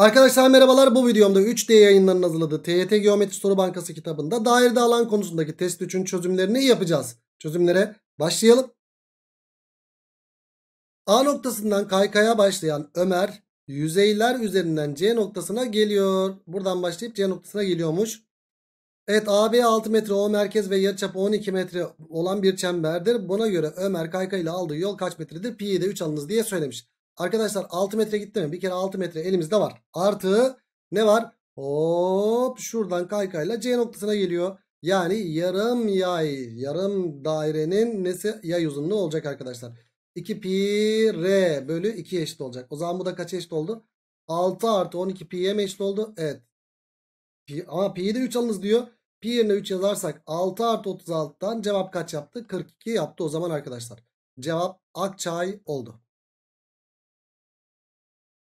Arkadaşlar merhabalar bu videomda 3D yayınlarının hazırladığı TYT Geometri Soru Bankası kitabında dairede alan konusundaki test 3'ün çözümlerini yapacağız. Çözümlere başlayalım. A noktasından kaykaya başlayan Ömer yüzeyler üzerinden C noktasına geliyor. Buradan başlayıp C noktasına geliyormuş. Evet AB 6 metre o merkez ve yarıçapı 12 metre olan bir çemberdir. Buna göre Ömer kaykayla aldığı yol kaç metredir? Pi'yi de 3 alınız diye söylemiş. Arkadaşlar 6 metre gitti mi? Bir kere 6 metre elimizde var. Artı ne var? Hop şuradan kaykayla C noktasına geliyor. Yani yarım yay, yarım dairenin nesi yay uzunluğu olacak arkadaşlar. 2 pi r bölü 2 eşit olacak. O zaman bu da kaç eşit oldu? 6 artı 12 pi'ye mi eşit oldu? Evet. Pi, ama pi'yi de 3 alınız diyor. Pi yerine 3 yazarsak 6 artı 36'dan cevap kaç yaptı? 42 yaptı o zaman arkadaşlar. Cevap Akçay oldu.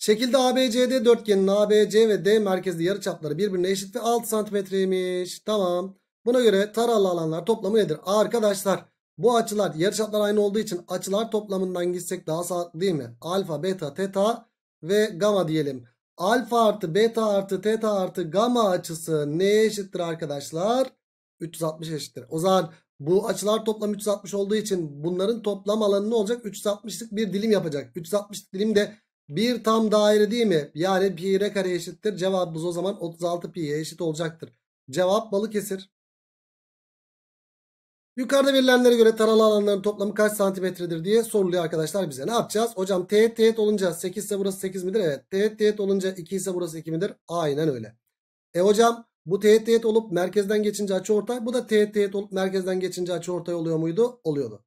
Şekilde ABCD dörtgenin ABC ve D merkezli yarıçapları birbirine eşit ve 6 santimetreymiş. Tamam. Buna göre taralı alanlar toplamı nedir? Arkadaşlar bu açılar yarıçaplar aynı olduğu için açılar toplamından gitsek daha sağlıklı değil mi? Alfa, beta, teta ve gamma diyelim. Alfa artı beta artı teta artı gamma açısı neye eşittir arkadaşlar? 360 eşittir. O zaman bu açılar toplam 360 olduğu için bunların toplam alanı ne olacak? 360'lık bir dilim yapacak. 360'lık dilim de bir tam daire değil mi? Yani pi r kare eşittir. Cevabımız o zaman 36 pi'ye eşit olacaktır. Cevap Balıkesir. Yukarıda verilenlere göre taralı alanların toplamı kaç santimetredir diye soruluyor arkadaşlar bize. Ne yapacağız? Hocam teğet teğet olunca 8 ise burası 8 midir? Evet. Teğet teğet olunca 2 ise burası 2 midir? Aynen öyle. E hocam bu teğet teğet olup merkezden geçince açı ortay. Bu da teğet teğet olup merkezden geçince açı ortay oluyor muydu? Oluyordu.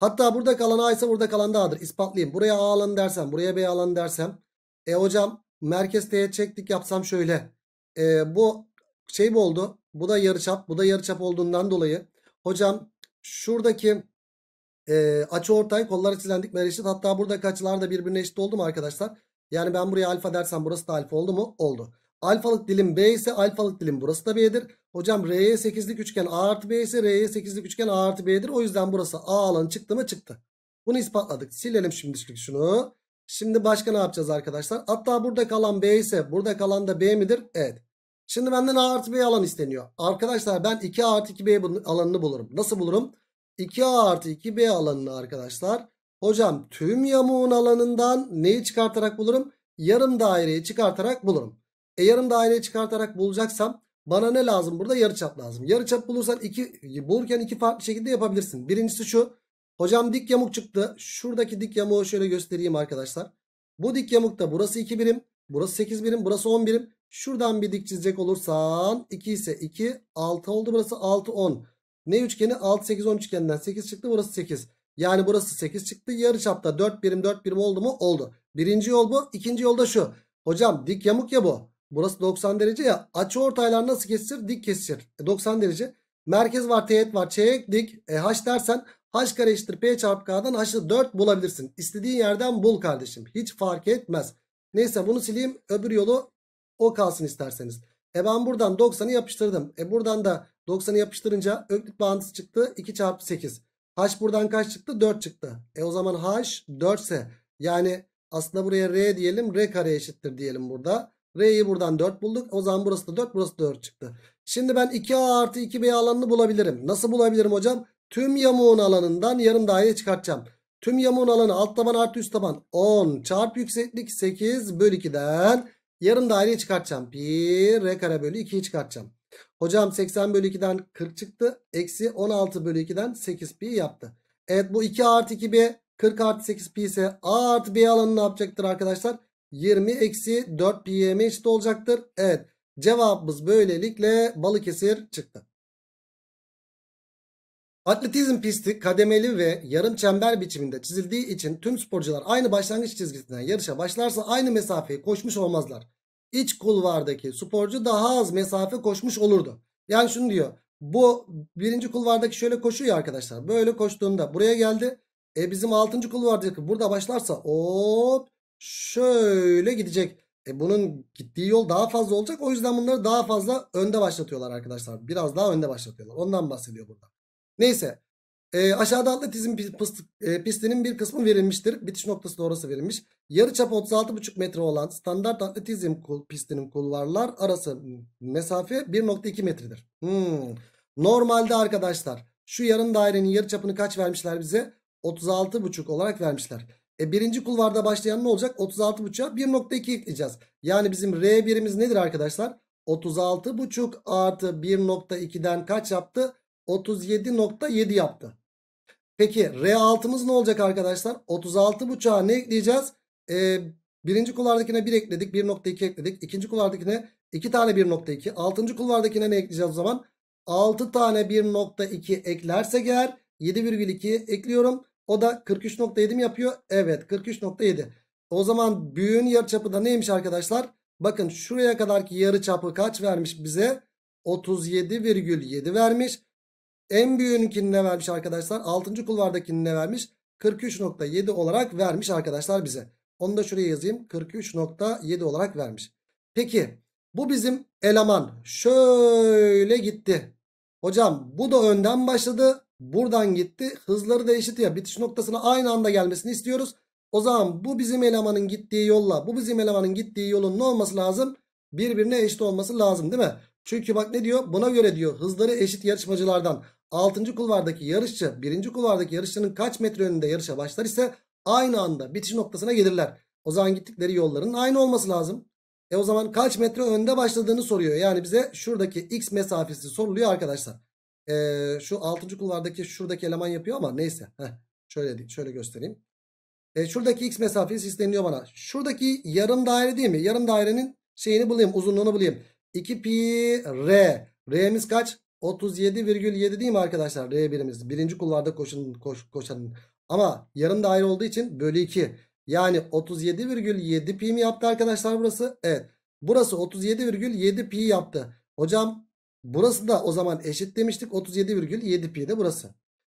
Hatta burada kalan A ise burada kalan da A'dır. İspatlayayım. Buraya A alanı dersem. Buraya B alanı dersem. E hocam merkez teğet çektik yapsam şöyle. E, bu şey mi oldu? Bu da yarıçap. Bu da yarıçap olduğundan dolayı. Hocam şuradaki e, açı ortay kollar açılendik eşit. Hatta burada açılar da birbirine eşit oldu mu arkadaşlar? Yani ben buraya alfa dersem burası da alfa oldu mu? Oldu. Alfalık dilim B ise alfalık dilim burası da B'dir. Hocam R'ye 8'lik üçgen A artı B ise R'ye 8'lik üçgen A artı B'dir. O yüzden burası A alanı çıktı mı çıktı. Bunu ispatladık. Silelim şimdilik şunu. Şimdi başka ne yapacağız arkadaşlar? Hatta burada kalan B ise burada kalan da B midir? Evet. Şimdi benden A artı B alan isteniyor. Arkadaşlar ben 2A artı 2B alanını bulurum. Nasıl bulurum? 2A artı 2B alanını arkadaşlar. Hocam tüm yamuğun alanından neyi çıkartarak bulurum? Yarım daireyi çıkartarak bulurum. E yarım daireyi çıkartarak bulacaksam bana ne lazım burada? Yarıçap lazım. Yarıçap bulursan iki bulurken iki farklı şekilde yapabilirsin. Birincisi şu. Hocam dik yamuk çıktı. Şuradaki dik yamuğu şöyle göstereyim arkadaşlar. Bu dik yamukta burası 2 birim. Burası 8 birim. Burası 10 birim. Şuradan bir dik çizecek olursan 2 ise 2. 6 oldu burası 6 10. Ne üçgeni? 6 8 10 üçgeninden 8 çıktı. Burası 8. Yani burası 8 çıktı. Yarı çapta 4 birim 4 birim oldu mu? Oldu. Birinci yol bu. İkinci da şu. Hocam dik yamuk ya bu. Burası 90 derece ya. Açı ortaylar nasıl kesir? Dik kesir. E 90 derece. Merkez var, teğet var. Çeyrek dik. E h dersen h kare eşittir p çarpı k'dan h'ı 4 bulabilirsin. İstediğin yerden bul kardeşim. Hiç fark etmez. Neyse bunu sileyim. Öbür yolu o kalsın isterseniz. E ben buradan 90'ı yapıştırdım. E buradan da 90'ı yapıştırınca öklük bağıntısı çıktı. 2 çarpı 8. H buradan kaç çıktı? 4 çıktı. E o zaman H 4 ise yani aslında buraya R diyelim. R kare eşittir diyelim burada. R'yi buradan 4 bulduk. O zaman burası da 4 burası da 4 çıktı. Şimdi ben 2A artı 2B alanını bulabilirim. Nasıl bulabilirim hocam? Tüm yamuğun alanından yarım daire çıkartacağım. Tüm yamuğun alanı alt taban artı üst taban 10 çarpı yükseklik 8 bölü 2'den yarım daireyi çıkartacağım. 1 R kare bölü 2'yi çıkartacağım. Hocam 80 bölü 2'den 40 çıktı. Eksi 16 bölü 2'den 8 pi yaptı. Evet bu 2 artı 2 b 40 artı 8 pi ise a artı b alanını ne yapacaktır arkadaşlar? 20 eksi 4 pi y'me eşit olacaktır. Evet cevabımız böylelikle Balıkesir çıktı. Atletizm pisti kademeli ve yarım çember biçiminde çizildiği için tüm sporcular aynı başlangıç çizgisinden yarışa başlarsa aynı mesafeyi koşmuş olmazlar. İç kulvardaki sporcu daha az mesafe koşmuş olurdu. Yani şunu diyor. Bu birinci kulvardaki şöyle koşuyor arkadaşlar. Böyle koştuğunda buraya geldi. E bizim altıncı kulvardaki burada başlarsa hop şöyle gidecek. E bunun gittiği yol daha fazla olacak. O yüzden bunları daha fazla önde başlatıyorlar arkadaşlar. Biraz daha önde başlatıyorlar. Ondan bahsediyor burada. Neyse. E, aşağıda atletizm e, pistinin bir kısmı verilmiştir. Bitiş noktası da orası verilmiş. Yarı çap 36,5 metre olan standart atletizm pistinin kulvarlar arası mesafe 1,2 metredir. Hmm. Normalde arkadaşlar şu yarım dairenin yarı çapını kaç vermişler bize? 36,5 olarak vermişler. E birinci kulvarda başlayan ne olacak? 36.5'a 1.2 ekleyeceğiz. Yani bizim R1'imiz nedir arkadaşlar? 36.5 artı 1.2'den kaç yaptı? 37.7 yaptı. Peki R6'mız ne olacak arkadaşlar? 36.5'a ne ekleyeceğiz? E, birinci kulvardakine 1 ekledik. 1.2 ekledik. İkinci kulvardakine 2 tane 1.2. Altıncı kulvardakine ne ekleyeceğiz o zaman? 6 tane 1.2 eklersek eğer 7,2 ekliyorum. O da 43.7 mi yapıyor? Evet 43.7. O zaman büyüğün yarıçapı da neymiş arkadaşlar? Bakın şuraya kadarki yarıçapı kaç vermiş bize? 37,7 vermiş. En büyüğününkini ne vermiş arkadaşlar? 6. kulvardakini ne vermiş? 43.7 olarak vermiş arkadaşlar bize. Onu da şuraya yazayım. 43.7 olarak vermiş. Peki bu bizim eleman. Şöyle gitti. Hocam bu da önden başladı. Buradan gitti. Hızları da eşit ya. Bitiş noktasına aynı anda gelmesini istiyoruz. O zaman bu bizim elemanın gittiği yolla bu bizim elemanın gittiği yolun ne olması lazım? Birbirine eşit olması lazım değil mi? Çünkü bak ne diyor? Buna göre diyor hızları eşit yarışmacılardan 6. kulvardaki yarışçı 1. kulvardaki yarışçının kaç metre önünde yarışa başlar ise aynı anda bitiş noktasına gelirler. O zaman gittikleri yolların aynı olması lazım. E o zaman kaç metre önde başladığını soruyor. Yani bize şuradaki x mesafesi soruluyor arkadaşlar e, şu 6. kulvardaki şuradaki eleman yapıyor ama neyse. Heh, şöyle şöyle göstereyim. E, şuradaki x mesafesi isteniyor bana. Şuradaki yarım daire değil mi? Yarım dairenin şeyini bulayım. Uzunluğunu bulayım. 2 pi r. R'miz kaç? 37,7 değil mi arkadaşlar? R birimiz. Birinci kulvarda koşun, koş, koşanın. Ama yarım daire olduğu için bölü 2. Yani 37,7 pi mi yaptı arkadaşlar burası? Evet. Burası 37,7 pi yaptı. Hocam Burası da o zaman eşit demiştik. 37,7 pi de burası.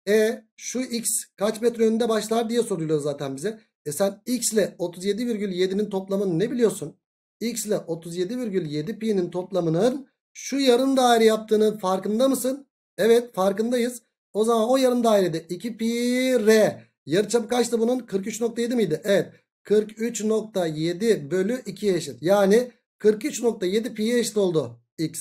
E şu x kaç metre önünde başlar diye soruluyor zaten bize. E sen x ile 37,7'nin toplamını ne biliyorsun? x ile 37,7 pi'nin toplamının şu yarım daire yaptığının farkında mısın? Evet farkındayız. O zaman o yarım dairede 2 pi r. Yarıçapı kaçtı bunun? 43.7 miydi? Evet. 43.7 bölü 2'ye eşit. Yani 43.7 pi'ye eşit oldu x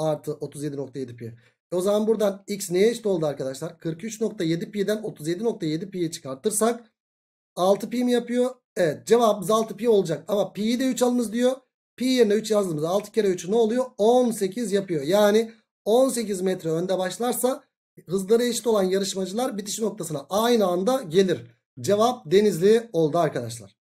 artı 37.7 pi. E o zaman buradan x neye eşit oldu arkadaşlar? 43.7 pi'den 37.7 pi'ye çıkartırsak 6 pi mi yapıyor? Evet cevabımız 6 pi olacak. Ama pi'yi de 3 alınız diyor. Pi yerine 3 yazdığımızda 6 kere 3 ne oluyor? 18 yapıyor. Yani 18 metre önde başlarsa hızları eşit olan yarışmacılar bitiş noktasına aynı anda gelir. Cevap Denizli oldu arkadaşlar.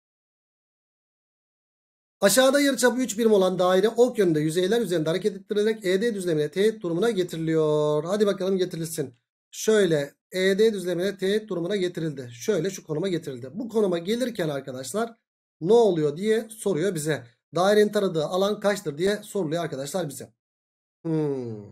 Aşağıda yarıçapı 3 birim olan daire ok yönünde yüzeyler üzerinde hareket ettirilerek ED düzlemine teğet durumuna getiriliyor. Hadi bakalım getirilsin. Şöyle ED düzlemine teğet durumuna getirildi. Şöyle şu konuma getirildi. Bu konuma gelirken arkadaşlar ne oluyor diye soruyor bize. Dairenin taradığı alan kaçtır diye soruluyor arkadaşlar bize. Hmm.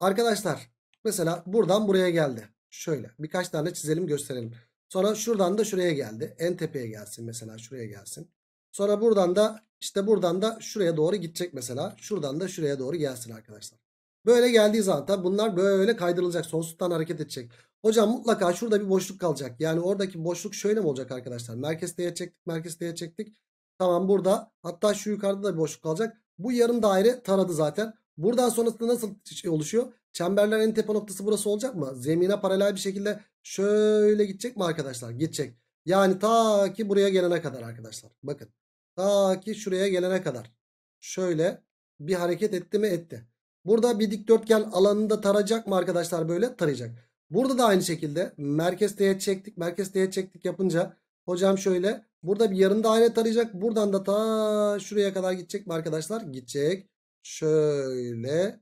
Arkadaşlar mesela buradan buraya geldi. Şöyle birkaç tane çizelim gösterelim. Sonra şuradan da şuraya geldi. En tepeye gelsin mesela şuraya gelsin. Sonra buradan da işte buradan da şuraya doğru gidecek mesela. Şuradan da şuraya doğru gelsin arkadaşlar. Böyle geldiği zaten bunlar böyle kaydırılacak. Sonsuzdan hareket edecek. Hocam mutlaka şurada bir boşluk kalacak. Yani oradaki boşluk şöyle mi olacak arkadaşlar? Merkez D'ye çektik, merkez D'ye çektik. Tamam burada. Hatta şu yukarıda da bir boşluk kalacak. Bu yarım daire taradı zaten. Buradan sonrasında nasıl şey oluşuyor? Çemberler en tepe noktası burası olacak mı? Zemine paralel bir şekilde şöyle gidecek mi arkadaşlar? Gidecek. Yani ta ki buraya gelene kadar arkadaşlar. Bakın. Ta ki şuraya gelene kadar. Şöyle bir hareket etti mi etti. Burada bir dikdörtgen alanını da tarayacak mı arkadaşlar böyle? Tarayacak. Burada da aynı şekilde merkez teğet çektik. Merkez teğet çektik yapınca hocam şöyle burada bir yarım daire tarayacak. Buradan da ta şuraya kadar gidecek mi arkadaşlar? Gidecek. Şöyle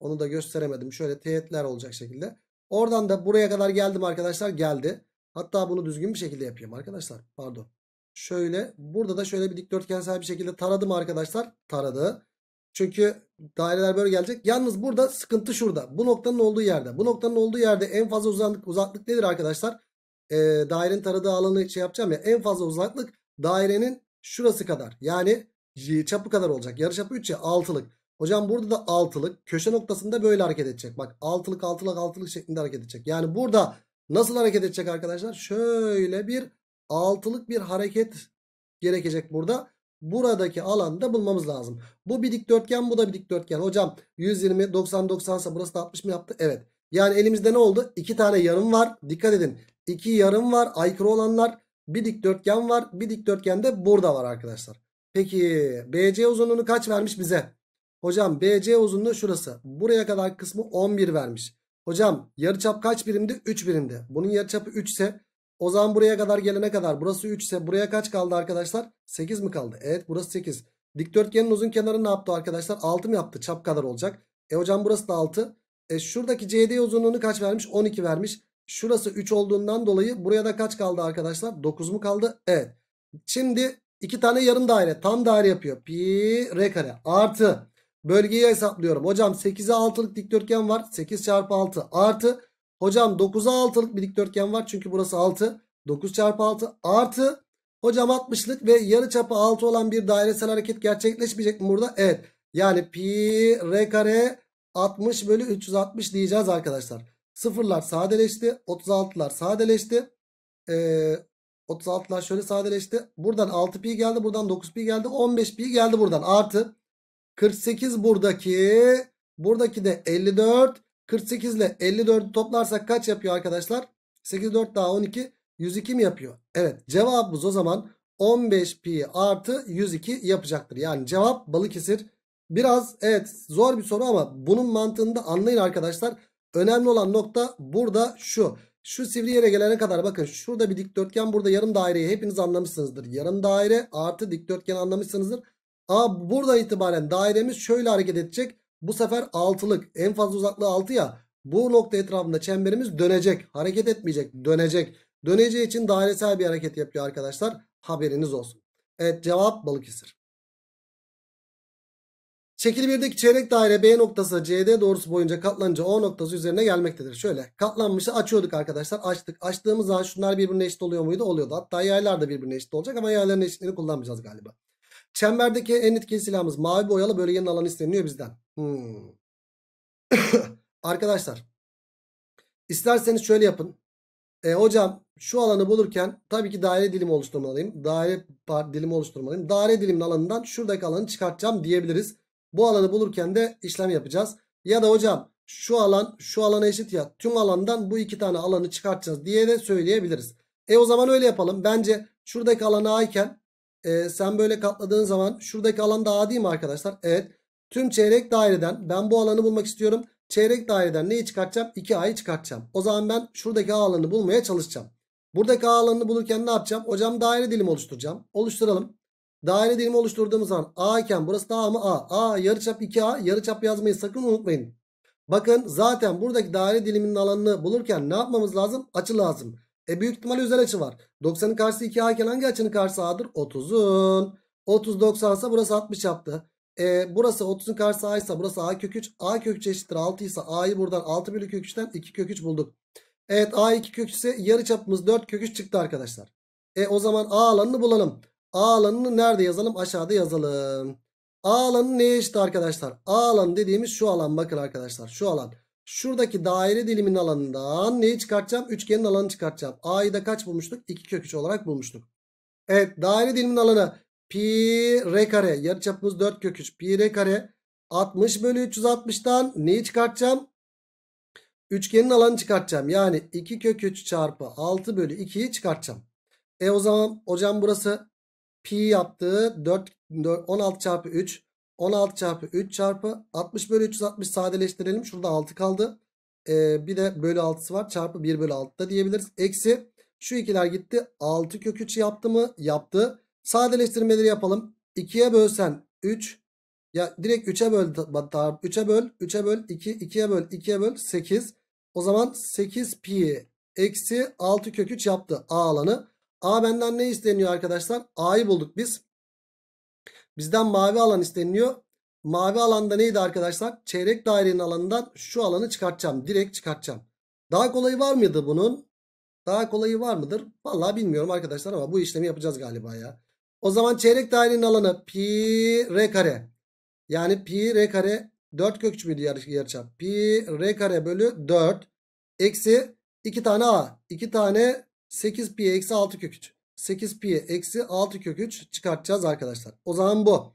onu da gösteremedim. Şöyle teğetler olacak şekilde. Oradan da buraya kadar geldim arkadaşlar. Geldi. Hatta bunu düzgün bir şekilde yapayım arkadaşlar. Pardon. Şöyle burada da şöyle bir dikdörtgensel bir şekilde taradım arkadaşlar. Taradı. Çünkü daireler böyle gelecek. Yalnız burada sıkıntı şurada. Bu noktanın olduğu yerde. Bu noktanın olduğu yerde en fazla uzaklık, uzaklık nedir arkadaşlar? Ee, dairenin taradığı alanı şey yapacağım ya. En fazla uzaklık dairenin şurası kadar. Yani çapı kadar olacak. Yarı çapı 3 ya 6'lık. Hocam burada da 6'lık. Köşe noktasında böyle hareket edecek. Bak 6'lık 6'lık 6'lık şeklinde hareket edecek. Yani burada nasıl hareket edecek arkadaşlar? Şöyle bir altılık bir hareket gerekecek burada. Buradaki alanı da bulmamız lazım. Bu bir dikdörtgen bu da bir dikdörtgen. Hocam 120 90 90 ise burası da 60 mı yaptı? Evet. Yani elimizde ne oldu? İki tane yarım var. Dikkat edin. İki yarım var. Aykırı olanlar. Bir dikdörtgen var. Bir dikdörtgen de burada var arkadaşlar. Peki BC uzunluğunu kaç vermiş bize? Hocam BC uzunluğu şurası. Buraya kadar kısmı 11 vermiş. Hocam yarıçap kaç birimdi? 3 birimdi. Bunun yarıçapı 3 ise o zaman buraya kadar gelene kadar burası 3 ise buraya kaç kaldı arkadaşlar? 8 mi kaldı? Evet burası 8. Dikdörtgenin uzun kenarı ne yaptı arkadaşlar? 6 mı yaptı? Çap kadar olacak. E hocam burası da 6. E şuradaki CD uzunluğunu kaç vermiş? 12 vermiş. Şurası 3 olduğundan dolayı buraya da kaç kaldı arkadaşlar? 9 mu kaldı? Evet. Şimdi iki tane yarım daire. Tam daire yapıyor. Pi r kare artı bölgeyi hesaplıyorum. Hocam 8'e 6'lık dikdörtgen var. 8 çarpı 6 artı Hocam 9'a 6'lık bir dikdörtgen var. Çünkü burası 6. 9 çarpı 6 artı hocam 60'lık ve yarı çapı 6 olan bir dairesel hareket gerçekleşmeyecek mi burada? Evet. Yani pi r kare 60 bölü 360 diyeceğiz arkadaşlar. Sıfırlar sadeleşti. 36'lar sadeleşti. Ee, 36'lar şöyle sadeleşti. Buradan 6 pi geldi. Buradan 9 pi geldi. 15 pi geldi buradan. Artı 48 buradaki. Buradaki de 54. 48 ile 54'ü toplarsak kaç yapıyor arkadaşlar? 8 4 daha 12 102 mi yapıyor? Evet cevabımız o zaman 15 pi artı 102 yapacaktır. Yani cevap Balıkesir. Biraz evet zor bir soru ama bunun mantığını da anlayın arkadaşlar. Önemli olan nokta burada şu. Şu sivri yere gelene kadar bakın şurada bir dikdörtgen burada yarım daireyi hepiniz anlamışsınızdır. Yarım daire artı dikdörtgen anlamışsınızdır. Ama burada itibaren dairemiz şöyle hareket edecek. Bu sefer 6'lık en fazla uzaklığı 6 ya. Bu nokta etrafında çemberimiz dönecek. Hareket etmeyecek. Dönecek. Döneceği için dairesel bir hareket yapıyor arkadaşlar. Haberiniz olsun. Evet cevap Balıkesir. Şekil 1'deki çeyrek daire B noktası CD doğrusu boyunca katlanınca O noktası üzerine gelmektedir. Şöyle katlanmışı açıyorduk arkadaşlar. Açtık. Açtığımız zaman şunlar birbirine eşit oluyor muydu? Oluyordu. Hatta yaylar da birbirine eşit olacak ama yayların eşitliğini kullanmayacağız galiba. Çemberdeki en etkili silahımız mavi boyalı bölgenin alanı isteniyor bizden. Hmm. Arkadaşlar isterseniz şöyle yapın. E, hocam şu alanı bulurken tabii ki daire dilimi oluşturmalıyım. Daire dilimi oluşturmalıyım. Daire dilimin alanından şuradaki alanı çıkartacağım diyebiliriz. Bu alanı bulurken de işlem yapacağız. Ya da hocam şu alan şu alana eşit ya tüm alandan bu iki tane alanı çıkartacağız diye de söyleyebiliriz. E o zaman öyle yapalım. Bence şuradaki alan A iken e, sen böyle katladığın zaman şuradaki alan da A değil mi arkadaşlar? Evet. Tüm çeyrek daireden ben bu alanı bulmak istiyorum. Çeyrek daireden neyi çıkartacağım? 2A'yı çıkartacağım. O zaman ben şuradaki A alanını bulmaya çalışacağım. Buradaki A alanını bulurken ne yapacağım? Hocam daire dilimi oluşturacağım. Oluşturalım. Daire dilimi oluşturduğumuz zaman A iken burası da A mı? A. A yarıçap 2A. Yarıçap yazmayı sakın unutmayın. Bakın zaten buradaki daire diliminin alanını bulurken ne yapmamız lazım? Açı lazım. E büyük ihtimal özel açı var. 90'ın karşısı 2A iken hangi açının karşısı A'dır? 30'un. 30 90 ise burası 60 yaptı. E, burası 30'un karşısı A ise burası A kök 3. A kök 3 eşittir 6 ise A'yı buradan 6 bölü kök 3'ten 2 kök 3 bulduk. Evet A 2 kök 3 ise yarı çapımız 4 kök 3 çıktı arkadaşlar. E o zaman A alanını bulalım. A alanını nerede yazalım? Aşağıda yazalım. A alanı neye eşit arkadaşlar? A alanı dediğimiz şu alan bakın arkadaşlar şu alan. Şuradaki daire dilimin alanından neyi çıkartacağım? Üçgenin alanını çıkartacağım. A'yı da kaç bulmuştuk? 2 kök 3 olarak bulmuştuk. Evet daire dilimin alanı pi r kare. Yarı çapımız 4 kök 3 pi r kare. 60 bölü 360'tan neyi çıkartacağım? Üçgenin alanını çıkartacağım. Yani 2 kök 3 çarpı 6 bölü 2'yi çıkartacağım. E o zaman hocam burası pi yaptı. 4, 4 16 çarpı 3 16 çarpı 3 çarpı 60 bölü 360 sadeleştirelim. Şurada 6 kaldı. Ee, bir de bölü 6'sı var. Çarpı 1 bölü 6 da diyebiliriz. Eksi şu ikiler gitti. 6 kök 3 yaptı mı? Yaptı. Sadeleştirmeleri yapalım. 2'ye bölsen 3. Ya direkt 3'e böl. 3'e böl. 3'e böl. 2. 2'ye böl. 2'ye böl. 8. O zaman 8 pi eksi 6 kök 3 yaptı A alanı. A benden ne isteniyor arkadaşlar? A'yı bulduk biz. Bizden mavi alan isteniliyor. Mavi alanda neydi arkadaşlar? Çeyrek dairenin alanından şu alanı çıkartacağım. Direkt çıkartacağım. Daha kolayı var mıydı bunun? Daha kolayı var mıdır? Vallahi bilmiyorum arkadaşlar ama bu işlemi yapacağız galiba ya. O zaman çeyrek dairenin alanı pi r kare. Yani pi r kare 4 kök 3 müydü yarıçap? Pi r kare bölü 4 eksi 2 tane a. 2 tane 8 pi eksi 6 kök 3. 8 pi eksi 6 kök 3 çıkartacağız arkadaşlar. O zaman bu.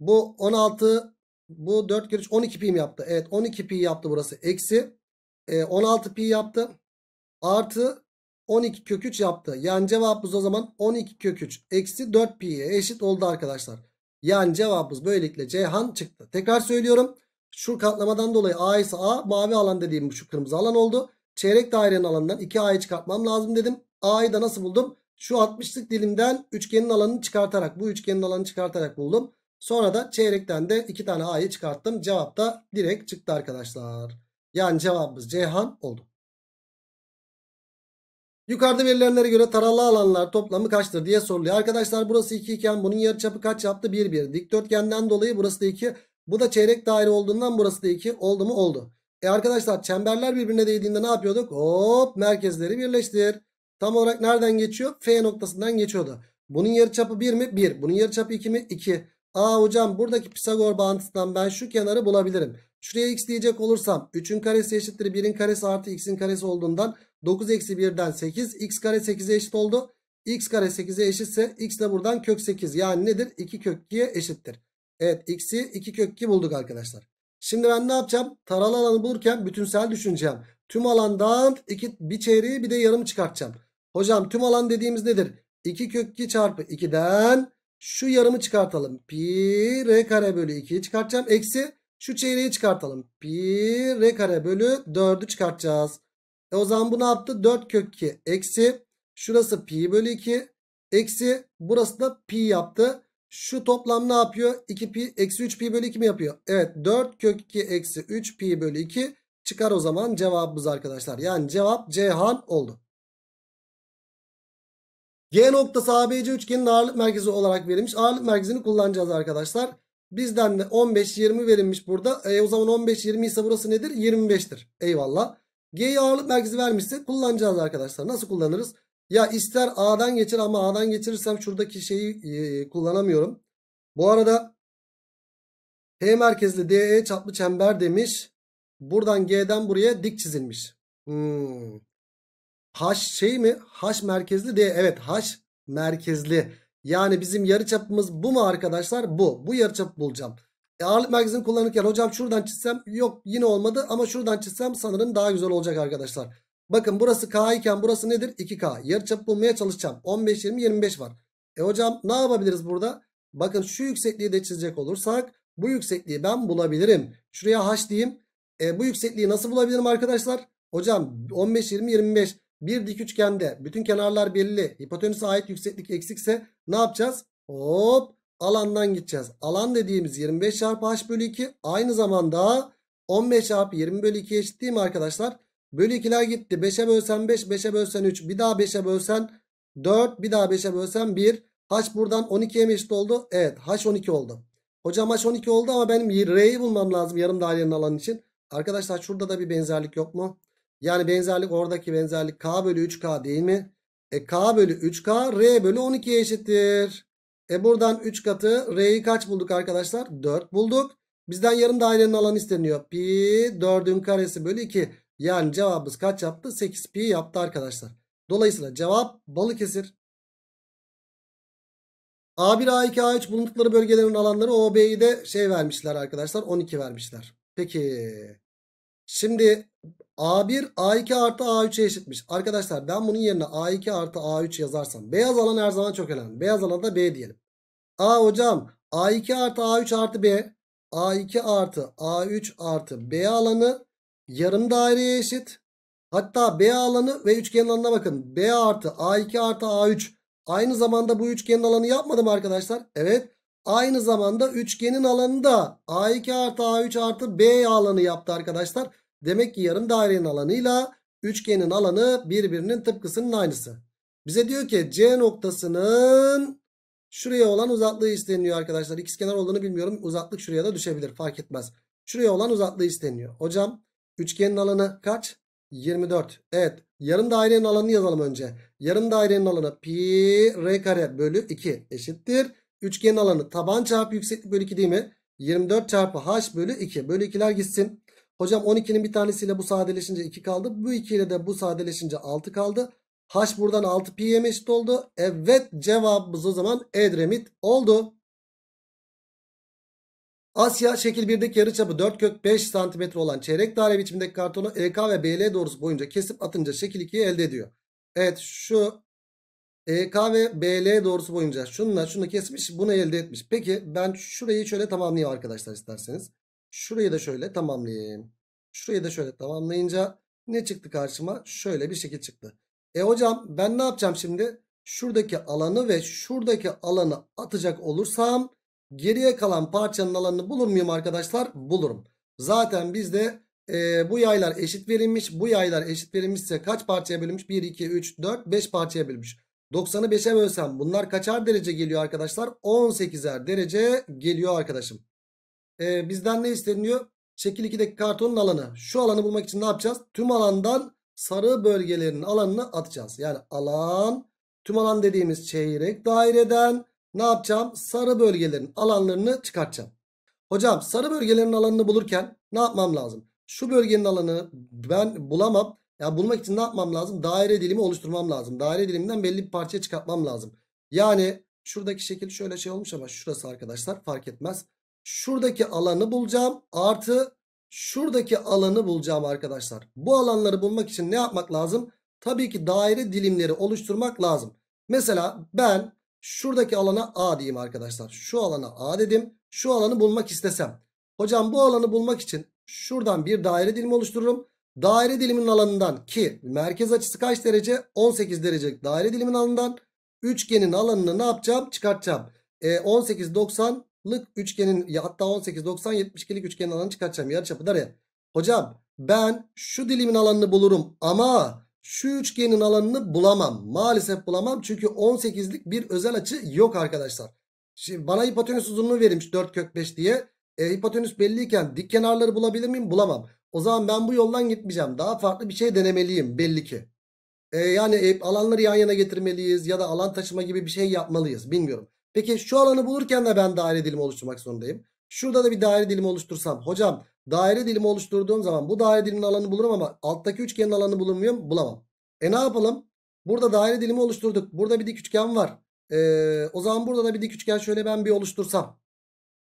Bu 16 bu 4 kök 3 12 pi mi yaptı? Evet 12 pi yaptı burası. Eksi e, 16 pi yaptı. Artı 12 kök 3 yaptı. Yani cevabımız o zaman 12 kök 3 eksi 4 pi'ye eşit oldu arkadaşlar. Yani cevabımız böylelikle Ceyhan çıktı. Tekrar söylüyorum. Şu katlamadan dolayı A ise A mavi alan dediğim şu kırmızı alan oldu. Çeyrek dairenin alanından 2A'yı çıkartmam lazım dedim. A'yı da nasıl buldum? Şu 60'lık dilimden üçgenin alanını çıkartarak bu üçgenin alanını çıkartarak buldum. Sonra da çeyrekten de 2 tane A'yı çıkarttım. Cevap da direkt çıktı arkadaşlar. Yani cevabımız Ceyhan oldu. Yukarıda verilenlere göre taralı alanlar toplamı kaçtır diye soruluyor. Arkadaşlar burası 2 iken bunun yarıçapı kaç yaptı? 1 1. Dikdörtgenden dolayı burası da 2. Bu da çeyrek daire olduğundan burası da 2. Oldu mu? Oldu. E arkadaşlar çemberler birbirine değdiğinde ne yapıyorduk? Hop merkezleri birleştir. Tam olarak nereden geçiyor? F noktasından geçiyordu. Bunun yarıçapı 1 mi? 1. Bunun yarıçapı 2 mi? 2. Aa hocam buradaki Pisagor bağıntısından ben şu kenarı bulabilirim. Şuraya x diyecek olursam 3'ün karesi eşittir 1'in karesi artı x'in karesi olduğundan 9 eksi 1'den 8 x kare 8'e eşit oldu. x kare 8'e eşitse x de buradan kök 8 yani nedir? 2 kök 2'ye eşittir. Evet x'i 2 kök 2 bulduk arkadaşlar. Şimdi ben ne yapacağım? Taralı alanı bulurken bütünsel düşüneceğim. Tüm alandan iki, bir çeyreği bir de yarım çıkartacağım. Hocam tüm alan dediğimiz nedir? 2 kök 2 çarpı 2'den şu yarımı çıkartalım. Pi r kare bölü 2'yi çıkartacağım. Eksi şu çeyreği çıkartalım. Pi r kare bölü 4'ü çıkartacağız. E o zaman bu ne yaptı? 4 kök 2 eksi şurası pi bölü 2 eksi burası da pi yaptı. Şu toplam ne yapıyor? 2 pi eksi 3 pi bölü 2 mi yapıyor? Evet 4 kök 2 eksi 3 pi bölü 2 çıkar o zaman cevabımız arkadaşlar. Yani cevap Ceyhan oldu. G noktası ABC üçgenin ağırlık merkezi olarak verilmiş. Ağırlık merkezini kullanacağız arkadaşlar. Bizden de 15-20 verilmiş burada. E, o zaman 15-20 ise burası nedir? 25'tir. Eyvallah. G'yi ağırlık merkezi vermişse kullanacağız arkadaşlar. Nasıl kullanırız? Ya ister A'dan geçir ama A'dan geçirirsem şuradaki şeyi e, kullanamıyorum. Bu arada H merkezli DE çaplı çember demiş. Buradan G'den buraya dik çizilmiş. Hmm. H şey mi? H merkezli diye Evet H merkezli. Yani bizim yarıçapımız bu mu arkadaşlar? Bu. Bu yarıçap bulacağım. E, ağırlık merkezini kullanırken hocam şuradan çizsem yok yine olmadı ama şuradan çizsem sanırım daha güzel olacak arkadaşlar. Bakın burası K iken burası nedir? 2K. Yarıçap bulmaya çalışacağım. 15, 20, 25 var. E hocam ne yapabiliriz burada? Bakın şu yüksekliği de çizecek olursak bu yüksekliği ben bulabilirim. Şuraya H diyeyim. E, bu yüksekliği nasıl bulabilirim arkadaşlar? Hocam 15, 20, 25. Bir dik üçgende bütün kenarlar belli. Hipotenüse ait yükseklik eksikse ne yapacağız? Hop alandan gideceğiz. Alan dediğimiz 25 çarpı h bölü 2 aynı zamanda 15 çarpı 20 bölü 2 eşit değil mi arkadaşlar? Bölü 2'ler gitti. 5'e bölsen 5, 5'e bölsen 3, bir daha 5'e bölsen 4, bir daha 5'e bölsen 1. H buradan 12'ye mi eşit oldu? Evet h 12 oldu. Hocam h 12 oldu ama benim r'yi bulmam lazım yarım dairenin alanı için. Arkadaşlar şurada da bir benzerlik yok mu? Yani benzerlik oradaki benzerlik k bölü 3k değil mi? E k bölü 3k r bölü 12'ye eşittir. E buradan 3 katı r'yi kaç bulduk arkadaşlar? 4 bulduk. Bizden yarım dairenin alanı isteniyor. Pi 4'ün karesi bölü 2. Yani cevabımız kaç yaptı? 8 pi yaptı arkadaşlar. Dolayısıyla cevap Balıkesir. A1, A2, A3 bulundukları bölgelerin alanları OB'yi de şey vermişler arkadaşlar 12 vermişler. Peki şimdi A1 A2 artı a 3 eşitmiş. Arkadaşlar ben bunun yerine A2 artı A3 yazarsam. Beyaz alan her zaman çok önemli. Beyaz alana da B diyelim. A hocam A2 artı A3 artı B. A2 artı A3 artı B alanı yarım daireye eşit. Hatta B alanı ve üçgenin alanına bakın. B artı A2 artı A3. Aynı zamanda bu üçgenin alanı yapmadım arkadaşlar. Evet. Aynı zamanda üçgenin alanı A2 artı A3 artı B alanı yaptı arkadaşlar. Demek ki yarım dairenin alanıyla üçgenin alanı birbirinin tıpkısının aynısı. Bize diyor ki C noktasının şuraya olan uzaklığı isteniyor arkadaşlar. İkizkenar olduğunu bilmiyorum. Uzaklık şuraya da düşebilir fark etmez. Şuraya olan uzaklığı isteniyor. Hocam üçgenin alanı kaç? 24. Evet. Yarım dairenin alanını yazalım önce. Yarım dairenin alanı pi r kare bölü 2 eşittir. Üçgenin alanı taban çarpı yükseklik bölü 2 değil mi? 24 çarpı h bölü 2. Bölü 2'ler gitsin. Hocam 12'nin bir tanesiyle bu sadeleşince 2 kaldı. Bu 2 ile de bu sadeleşince 6 kaldı. H buradan 6pi'ye mi eşit oldu? Evet cevabımız o zaman Edremit oldu. Asya şekil 1'deki yarıçapı 4 kök 5 cm olan çeyrek daire biçimindeki kartonu EK ve BL doğrusu boyunca kesip atınca şekil 2'yi elde ediyor. Evet şu EK ve BL doğrusu boyunca şununla şunu kesmiş bunu elde etmiş. Peki ben şurayı şöyle tamamlayayım arkadaşlar isterseniz. Şurayı da şöyle tamamlayayım. Şurayı da şöyle tamamlayınca ne çıktı karşıma? Şöyle bir şekil çıktı. E hocam ben ne yapacağım şimdi? Şuradaki alanı ve şuradaki alanı atacak olursam geriye kalan parçanın alanını bulur muyum arkadaşlar? Bulurum. Zaten bizde e, bu yaylar eşit verilmiş. Bu yaylar eşit verilmişse kaç parçaya bölünmüş? 1, 2, 3, 4, 5 parçaya bölünmüş. 90'ı 5'e bölsem bunlar kaçar derece geliyor arkadaşlar? 18'er derece geliyor arkadaşım e, bizden ne isteniyor? Şekil 2'deki kartonun alanı. Şu alanı bulmak için ne yapacağız? Tüm alandan sarı bölgelerin alanını atacağız. Yani alan tüm alan dediğimiz çeyrek daireden ne yapacağım? Sarı bölgelerin alanlarını çıkartacağım. Hocam sarı bölgelerin alanını bulurken ne yapmam lazım? Şu bölgenin alanı ben bulamam. Ya yani bulmak için ne yapmam lazım? Daire dilimi oluşturmam lazım. Daire diliminden belli bir parça çıkartmam lazım. Yani şuradaki şekil şöyle şey olmuş ama şurası arkadaşlar fark etmez şuradaki alanı bulacağım. Artı şuradaki alanı bulacağım arkadaşlar. Bu alanları bulmak için ne yapmak lazım? Tabii ki daire dilimleri oluşturmak lazım. Mesela ben şuradaki alana A diyeyim arkadaşlar. Şu alana A dedim. Şu alanı bulmak istesem. Hocam bu alanı bulmak için şuradan bir daire dilimi oluştururum. Daire diliminin alanından ki merkez açısı kaç derece? 18 derece daire diliminin alanından üçgenin alanını ne yapacağım? Çıkartacağım. E, 18, 90, lık üçgenin ya hatta 18 90 72'lik üçgenin alanını çıkartacağım. Yarıçapı da ya. Hocam ben şu dilimin alanını bulurum ama şu üçgenin alanını bulamam. Maalesef bulamam çünkü 18'lik bir özel açı yok arkadaşlar. Şimdi bana hipotenüs uzunluğu verilmiş 4 kök 5 diye. E, hipotenüs belliyken dik kenarları bulabilir miyim? Bulamam. O zaman ben bu yoldan gitmeyeceğim. Daha farklı bir şey denemeliyim belli ki. E, yani e, alanları yan yana getirmeliyiz ya da alan taşıma gibi bir şey yapmalıyız. Bilmiyorum. Peki şu alanı bulurken de ben daire dilimi oluşturmak zorundayım. Şurada da bir daire dilimi oluştursam. Hocam daire dilimi oluşturduğum zaman bu daire diliminin alanı bulurum ama alttaki üçgenin alanını bulur muyum? Bulamam. E ne yapalım? Burada daire dilimi oluşturduk. Burada bir dik üçgen var. Ee, o zaman burada da bir dik üçgen şöyle ben bir oluştursam.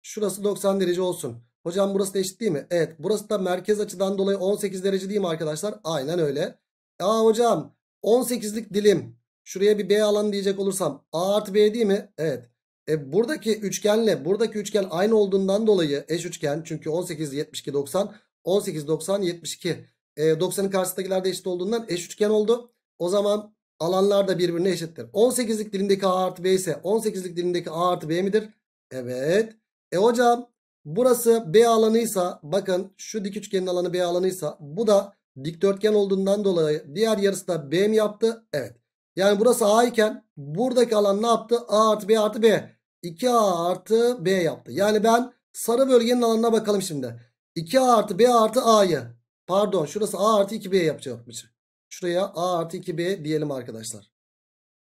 Şurası 90 derece olsun. Hocam burası da eşit değil mi? Evet. Burası da merkez açıdan dolayı 18 derece değil mi arkadaşlar? Aynen öyle. Aa e, hocam 18'lik dilim. Şuraya bir B alanı diyecek olursam. A artı B değil mi? Evet. E buradaki üçgenle buradaki üçgen aynı olduğundan dolayı eş üçgen çünkü 18 72 90 18 90 72 e, 90'ın karşısındakiler de eşit olduğundan eş üçgen oldu. O zaman alanlar da birbirine eşittir. 18'lik dilimdeki A artı B ise 18'lik dilimdeki A artı B midir? Evet. E hocam burası B alanıysa bakın şu dik üçgenin alanı B alanıysa bu da dikdörtgen olduğundan dolayı diğer yarısı da B mi yaptı? Evet. Yani burası A iken buradaki alan ne yaptı? A artı B artı B. 2A artı B yaptı. Yani ben sarı bölgenin alanına bakalım şimdi. 2A artı B artı A'yı. Pardon şurası A artı 2B yapacakmış. Şuraya A artı 2B diyelim arkadaşlar.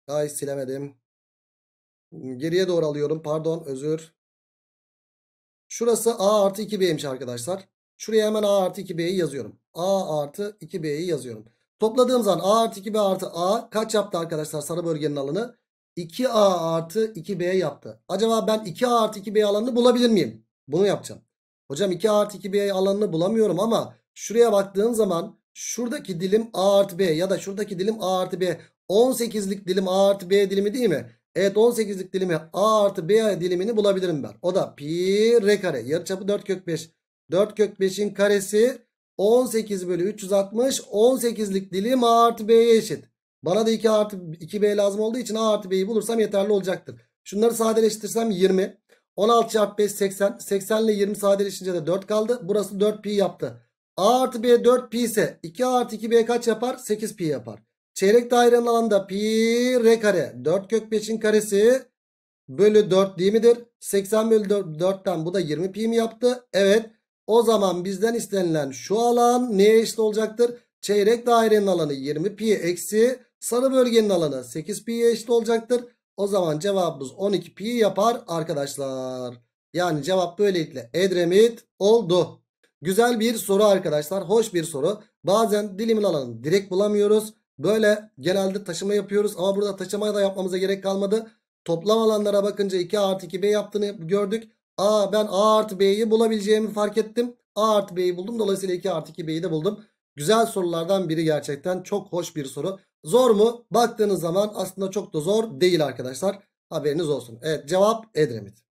Ay silemedim. Geriye doğru alıyorum. Pardon özür. Şurası A artı 2B'ymiş arkadaşlar. Şuraya hemen A artı 2B'yi yazıyorum. A artı 2B'yi yazıyorum. Topladığım zaman A artı 2B artı A kaç yaptı arkadaşlar sarı bölgenin alanı? 2A artı 2B yaptı. Acaba ben 2A artı 2B alanını bulabilir miyim? Bunu yapacağım. Hocam 2A artı 2B alanını bulamıyorum ama şuraya baktığın zaman şuradaki dilim A artı B ya da şuradaki dilim A artı B 18'lik dilim A artı B dilimi değil mi? Evet 18'lik dilimi A artı B dilimini bulabilirim ben. O da pi r kare yarıçapı 4 kök 5. 4 kök 5'in karesi 18 bölü 360 18'lik dilim A artı B'ye eşit. Bana da 2 artı 2B lazım olduğu için A artı B'yi bulursam yeterli olacaktır. Şunları sadeleştirsem 20. 16 çarpı 5 80. 80 ile 20 sadeleşince de 4 kaldı. Burası 4pi yaptı. A artı B 4pi ise 2 artı 2B kaç yapar? 8pi yapar. Çeyrek dairenin alanında pi r kare 4 kök 5'in karesi bölü 4 değil midir? 80 bölü 4, 4'ten bu da 20 pi mi yaptı? Evet. O zaman bizden istenilen şu alan neye eşit olacaktır? Çeyrek dairenin alanı 20 pi eksi Sarı bölgenin alanı 8 pi'ye eşit olacaktır. O zaman cevabımız 12 pi yapar arkadaşlar. Yani cevap böylelikle Edremit oldu. Güzel bir soru arkadaşlar. Hoş bir soru. Bazen dilimin alanını direkt bulamıyoruz. Böyle genelde taşıma yapıyoruz. Ama burada taşımayı da yapmamıza gerek kalmadı. Toplam alanlara bakınca 2 artı 2b yaptığını gördük. A ben a artı b'yi bulabileceğimi fark ettim. a artı b'yi buldum. Dolayısıyla 2 artı 2b'yi de buldum. Güzel sorulardan biri gerçekten. Çok hoş bir soru. Zor mu? Baktığınız zaman aslında çok da zor değil arkadaşlar. Haberiniz olsun. Evet cevap Edremit.